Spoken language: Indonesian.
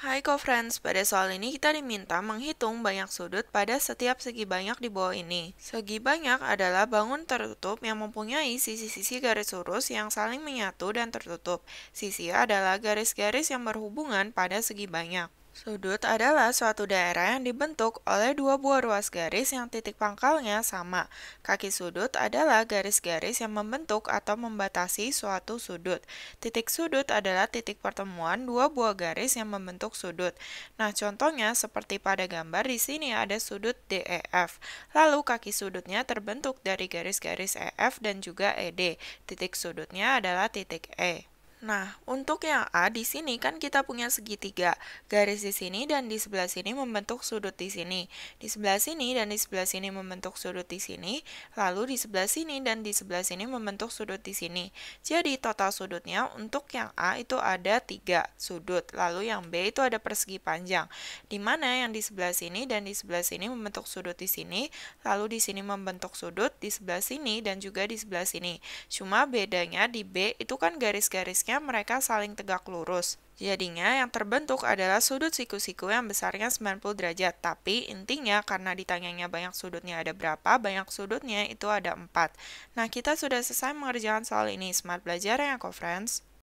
Hai co-friends, pada soal ini kita diminta menghitung banyak sudut pada setiap segi banyak di bawah ini. Segi banyak adalah bangun tertutup yang mempunyai sisi-sisi garis lurus yang saling menyatu dan tertutup. Sisi adalah garis-garis yang berhubungan pada segi banyak. Sudut adalah suatu daerah yang dibentuk oleh dua buah ruas garis yang titik pangkalnya sama. Kaki sudut adalah garis-garis yang membentuk atau membatasi suatu sudut. Titik sudut adalah titik pertemuan dua buah garis yang membentuk sudut. Nah, contohnya seperti pada gambar di sini ada sudut DEF. Lalu kaki sudutnya terbentuk dari garis-garis EF dan juga ED. Titik sudutnya adalah titik E. Nah, untuk yang A di sini kan kita punya segitiga. Garis di sini dan di sebelah sini membentuk sudut di sini. Di sebelah sini dan di sebelah sini membentuk sudut di sini. Lalu di sebelah sini dan di sebelah sini membentuk sudut di sini. Jadi total sudutnya untuk yang A itu ada tiga sudut. Lalu yang B itu ada persegi panjang. Di mana yang di sebelah sini dan di sebelah sini membentuk sudut di sini. Lalu di sini membentuk sudut di sebelah sini dan juga di sebelah sini. Cuma bedanya di B itu kan garis-garisnya sebaliknya mereka saling tegak lurus. Jadinya yang terbentuk adalah sudut siku-siku yang besarnya 90 derajat, tapi intinya karena ditanyanya banyak sudutnya ada berapa, banyak sudutnya itu ada 4. Nah, kita sudah selesai mengerjakan soal ini. Smart belajar ya, co-friends!